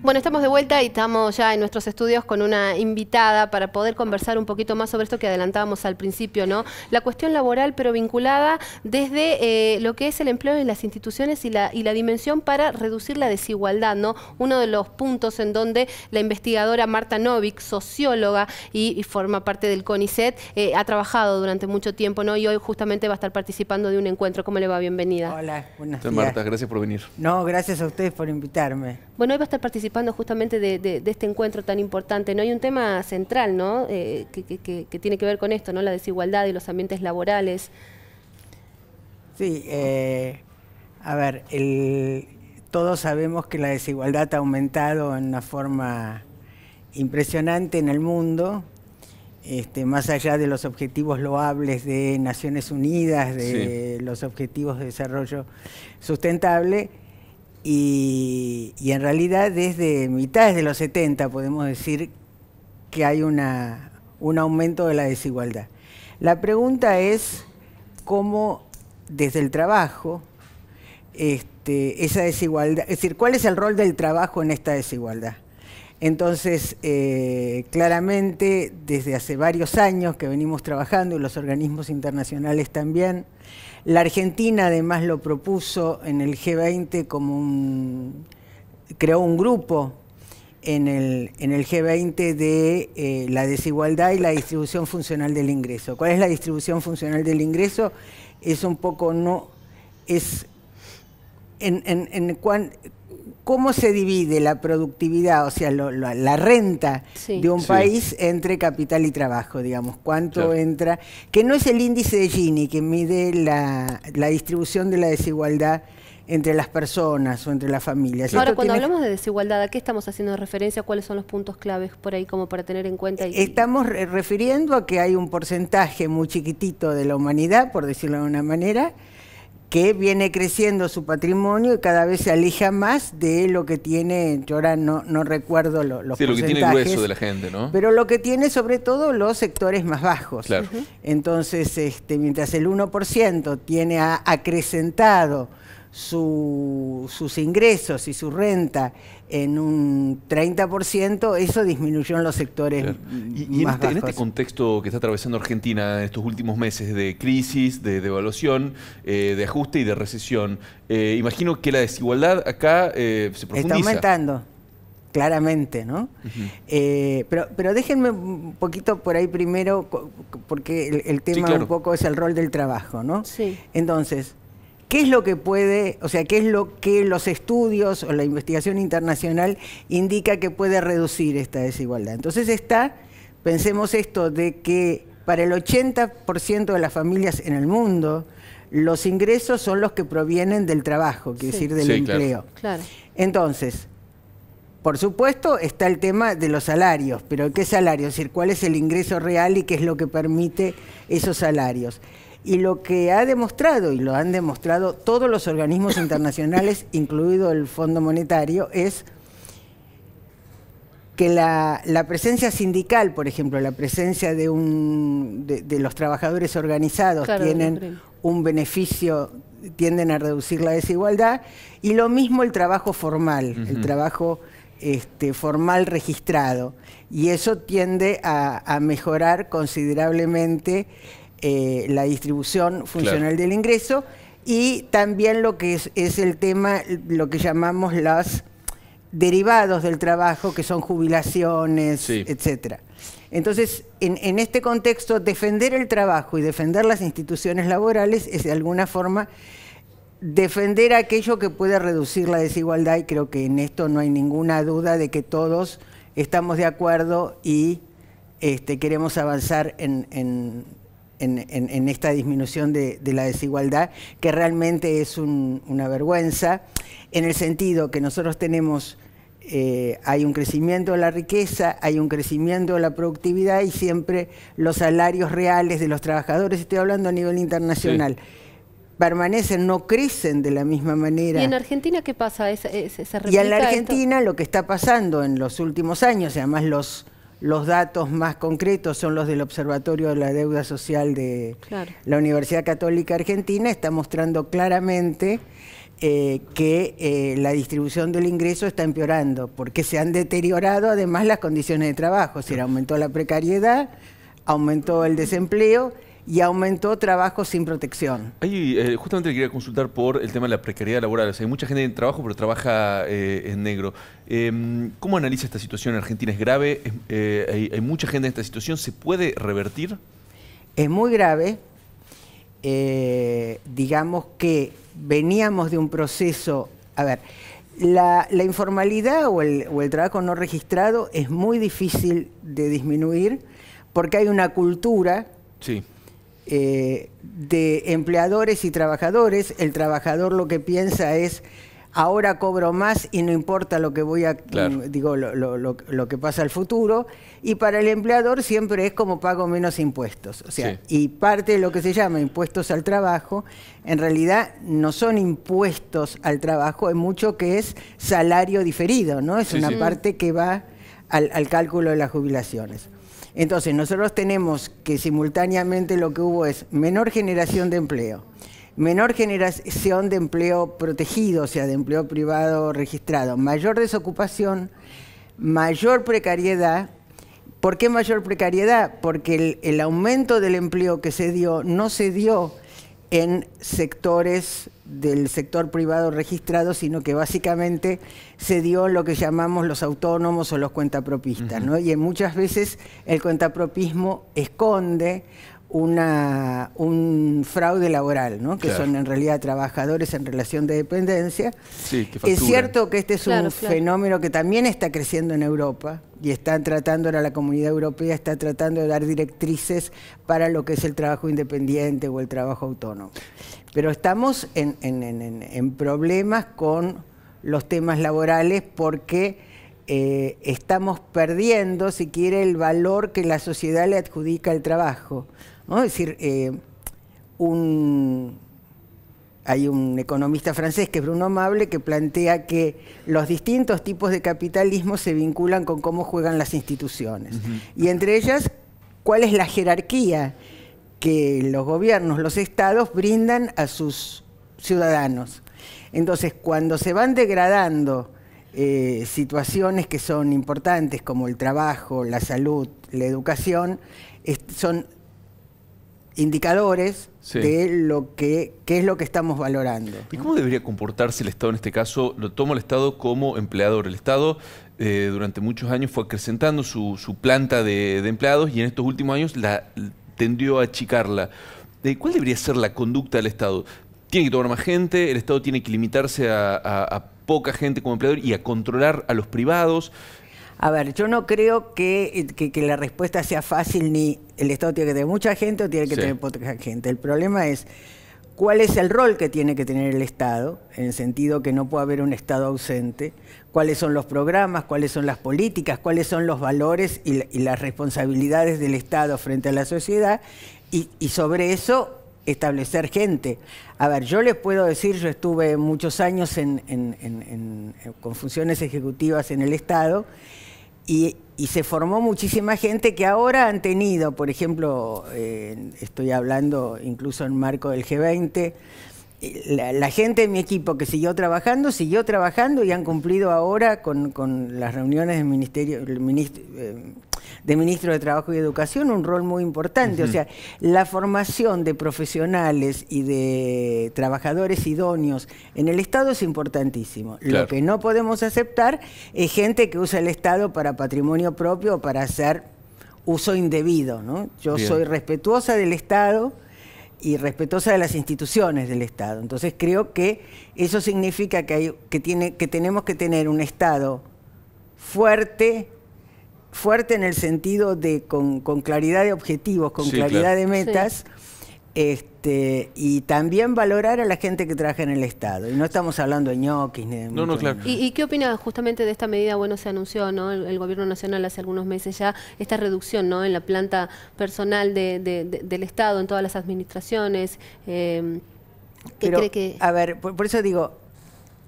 Bueno, estamos de vuelta y estamos ya en nuestros estudios con una invitada para poder conversar un poquito más sobre esto que adelantábamos al principio, ¿no? La cuestión laboral, pero vinculada desde eh, lo que es el empleo en las instituciones y la, dimensión para reducir la desigualdad, ¿no? Uno de los puntos en donde la investigadora Marta Novik, socióloga y, forma parte del CONICET, eh, ha trabajado durante mucho tiempo, ¿no? Y hoy justamente va a estar participando de un encuentro. ¿Cómo le va? Bienvenida. Hola, buenas Marta, gracias por venir. No, gracias a ustedes por invitarme. Bueno, hoy va a estar participando participando justamente de, este encuentro tan importante. No hay un tema central, ¿no? Eh, que, tiene que ver con esto, ¿no? La desigualdad y los ambientes laborales. Sí, eh, a ver, todos sabemos que la desigualdad ha aumentado en una forma impresionante en el mundo, este, más allá de los objetivos loables de Naciones Unidas, de los objetivos de desarrollo sustentable y, en realidad desde mitades de los 70 podemos decir que hay una, un aumento de la desigualdad. La pregunta es cómo desde el trabajo este, esa desigualdad, es decir, cuál es el rol del trabajo en esta desigualdad. Entonces, eh, claramente, desde hace varios años que venimos trabajando y los organismos internacionales también, la Argentina además lo propuso en el G20 como un, creó un grupo en el, en el G20 de eh, la desigualdad y la distribución funcional del ingreso. ¿Cuál es la distribución funcional del ingreso? Es un poco no, es en, en, en cómo se divide la productividad, o sea, la renta de un país entre capital y trabajo, digamos, cuánto entra, que no es el índice de Gini que mide la, distribución de la desigualdad entre las personas o entre las familias. Ahora, cuando hablamos de desigualdad, ¿a qué estamos haciendo referencia? ¿Cuáles son los puntos claves por ahí como para tener en cuenta? Estamos refiriendo a que hay un porcentaje muy chiquitito de la humanidad, por decirlo de una manera, que viene creciendo su patrimonio y cada vez se aleja más de lo que tiene, yo ahora no, no recuerdo lo, los que tiene de la gente, Pero lo que tiene sobre todo los sectores más bajos. Entonces, este, mientras el 1% tiene acrecentado su, sus ingresos y su renta en un 30%, eso disminuyó en los sectores. Y, en, este, este contexto que está atravesando Argentina en estos últimos meses de crisis, de devaluación, eh, de, ajuste y de recesión, eh, imagino que la desigualdad acá eh, se profundiza. Está aumentando, claramente, ¿no? pero, pero déjenme un poquito por ahí primero, porque el, tema un poco es el rol del trabajo, ¿no? Sí. Entonces, ¿Qué es lo que puede, o sea, qué es lo que los estudios o la investigación internacional indica que puede reducir esta desigualdad? Entonces está, pensemos esto, de que para el 80% de las familias en el mundo, los ingresos son los que provienen del trabajo, quiere decir, del empleo. Entonces, por supuesto, está el tema de los salarios, pero ¿qué salarios? Es decir, ¿cuál es el ingreso real y qué es lo que permite esos salarios? Y lo que ha demostrado, y lo han demostrado todos los organismos internacionales, incluido el Fondo Monetario, es que la, presencia sindical, por ejemplo, la presencia de, un, de, los trabajadores organizados tienen un beneficio, tienden a reducir la desigualdad, y lo mismo el trabajo formal, el trabajo este, formal registrado, y eso tiende a mejorar considerablemente eh, la distribución funcional del ingreso y también lo que es, el tema, lo que llamamos los derivados del trabajo, que son jubilaciones, etc. etcétera. Entonces, en, este contexto, defender el trabajo y defender las instituciones laborales es de alguna forma defender aquello que puede reducir la desigualdad y creo que en esto no hay ninguna duda de que todos estamos de acuerdo y este, queremos avanzar en en, esta disminución de, la desigualdad, que realmente es una vergüenza, en el sentido que nosotros tenemos, eh, hay un crecimiento de la riqueza, hay un crecimiento de la productividad y siempre los salarios reales de los trabajadores, estoy hablando a nivel internacional. permanecen, no crecen de la misma manera. ¿Y en Argentina qué pasa? ¿Se, y en la Argentina lo que está pasando en los últimos años, además los los datos más concretos son los del Observatorio de la Deuda Social de la Universidad Católica Argentina. Está mostrando claramente eh, que eh, la distribución del ingreso está empeorando, porque se han deteriorado además las condiciones de trabajo. Se sea, aumentó la precariedad, aumentó el desempleo y aumentó trabajo sin protección. Ahí, eh, justamente quería consultar por el tema de la precariedad laboral. hay mucha gente en trabajo, pero trabaja eh, en negro. Em, ¿Cómo analiza esta situación en Argentina? ¿Es grave? Eh, hay, mucha gente en esta situación? ¿Se puede revertir? Es muy grave. digamos que veníamos de un proceso... A ver, la, informalidad o el, o el, trabajo no registrado es muy difícil de disminuir porque hay una cultura sí. Eh, de empleadores y trabajadores. El trabajador lo que piensa es, ahora cobro más y no importa lo que voy a, mm, digo, lo, lo, lo, que pasa al futuro. Y para el empleador siempre es como pago menos impuestos. O sea, y parte de lo que se llama impuestos al trabajo, en realidad no son impuestos al trabajo, es mucho que es salario diferido, ¿no? Es una parte que va al, al cálculo de las jubilaciones. Entonces, nosotros tenemos que simultáneamente lo que hubo es menor generación de empleo, menor generación de empleo protegido, o sea, de empleo privado registrado, mayor desocupación, mayor precariedad. ¿Por qué mayor precariedad? Porque el, el aumento del empleo que se dio no se dio en sectores del sector privado registrado, sino que básicamente se dio lo que llamamos los autónomos o los cuentapropistas, ¿no? Y muchas veces el cuentapropismo esconde una, un fraude laboral, ¿no? que son en realidad trabajadores en relación de dependencia. es cierto que este es un fenómeno que también está creciendo en Europa y está tratando, ahora la comunidad europea está tratando de dar directrices para lo que es el trabajo independiente o el trabajo autónomo. Pero estamos en, problemas con los temas laborales porque... Eh, estamos perdiendo, si quiere, el valor que la sociedad le adjudica al trabajo. Es decir, eh, un, hay un economista francés que es Bruno Mable que plantea que los distintos tipos de capitalismo se vinculan con cómo juegan las instituciones. Y entre ellas, cuál es la jerarquía que los gobiernos, los estados brindan a sus ciudadanos. Entonces, cuando se van degradando eh, situaciones que son importantes como el trabajo, la salud, la educación, son indicadores de lo que qué es lo que estamos valorando. ¿Y cómo debería comportarse el Estado en este caso? Lo tomo el Estado como empleador. El Estado eh, durante muchos años fue acrecentando su, planta de, empleados y en estos últimos años la tendió a achicarla. ¿De eh, ¿Cuál debería ser la conducta del Estado? Tiene que tomar más gente, el Estado tiene que limitarse a poca gente como empleador y a controlar a los privados. A ver, yo no creo eh, que, la respuesta sea fácil ni el Estado tiene que tener mucha gente o tiene que tener poca gente. El problema es cuál es el rol que tiene que tener el Estado, en el sentido que no puede haber un Estado ausente, cuáles son los programas, cuáles son las políticas, cuáles son los valores y, las responsabilidades del Estado frente a la sociedad, y sobre eso establecer gente. A ver, yo les puedo decir, yo estuve muchos años con funciones ejecutivas en el Estado y, se formó muchísima gente que ahora han tenido, por ejemplo, eh, estoy hablando incluso en marco del G20, la, gente de mi equipo que siguió trabajando, siguió trabajando y han cumplido ahora con, las reuniones del Ministerio, eh, de ministro de Trabajo y Educación un rol muy importante. O sea, la formación de profesionales y de trabajadores idóneos en el Estado es importantísimo. Lo que no podemos aceptar es gente que usa el Estado para patrimonio propio o para hacer uso indebido. Yo soy respetuosa del Estado y respetuosa de las instituciones del Estado. Entonces creo que eso significa que, hay, que, tiene, que tenemos que tener un Estado fuerte, fuerte en el sentido de con, claridad de objetivos, con claridad de metas. Este, y también valorar a la gente que trabaja en el Estado. Y no estamos hablando de ñoquis ni de... ¿Y, qué opina justamente de esta medida? Bueno, se anunció ¿no? el, Gobierno Nacional hace algunos meses ya esta reducción ¿no? en la planta personal del Estado, en todas las administraciones. Eh, ¿qué cree que...? A ver, por eso digo,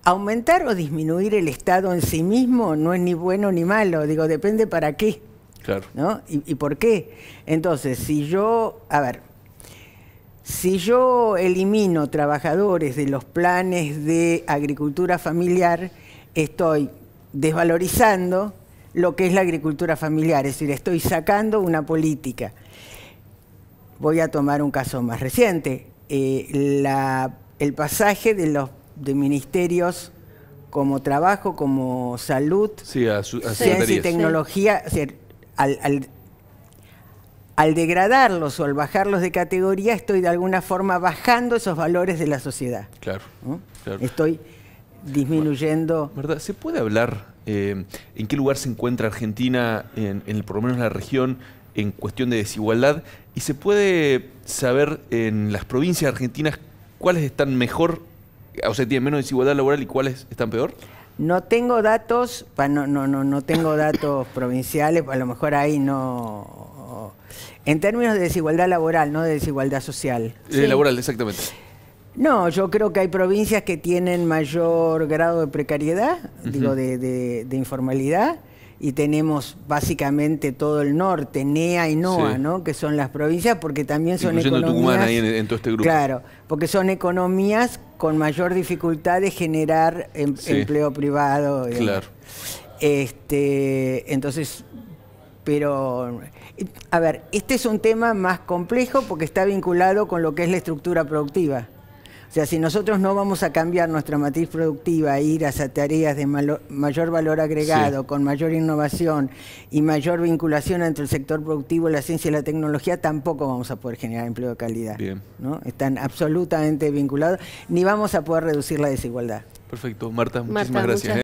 aumentar o disminuir el Estado en sí mismo no es ni bueno ni malo, digo, depende para qué. Claro. ¿no? ¿Y, por qué? Entonces, si yo, a ver, si yo elimino trabajadores de los planes de agricultura familiar, estoy desvalorizando lo que es la agricultura familiar, es decir, estoy sacando una política. Voy a tomar un caso más reciente, eh, el pasaje de los de ministerios como trabajo, como salud, ciencia y tecnología, al, degradarlos o al bajarlos de categoría, estoy de alguna forma bajando esos valores de la sociedad. Claro. Estoy disminuyendo. ¿Verdad? ¿Se puede hablar eh, en qué lugar se encuentra Argentina, en, por lo menos en la región, en cuestión de desigualdad? ¿Y se puede saber en las provincias argentinas cuáles están mejor o sea, tienen menos desigualdad laboral y cuáles están peor? No tengo datos, no, no, tengo datos provinciales, a lo mejor ahí no. En términos de desigualdad laboral, no de desigualdad social. Laboral, exactamente. No, yo creo que hay provincias que tienen mayor grado de precariedad, digo, de informalidad, y tenemos básicamente todo el norte, NEA y NOA, ¿no? que son las provincias, porque también son Incluyendo economías... Tucumán ahí en, todo este grupo. Claro, porque son economías con mayor dificultad de generar em, empleo privado. Claro. Este, entonces, pero... A ver, este es un tema más complejo porque está vinculado con lo que es la estructura productiva. O sea, si nosotros no vamos a cambiar nuestra matriz productiva e ir a tareas de mayor valor agregado, con mayor innovación y mayor vinculación entre el sector productivo, la ciencia y la tecnología, tampoco vamos a poder generar empleo de calidad. ¿no? Están absolutamente vinculados, ni vamos a poder reducir la desigualdad. Perfecto, Marta, muchísimas gracias.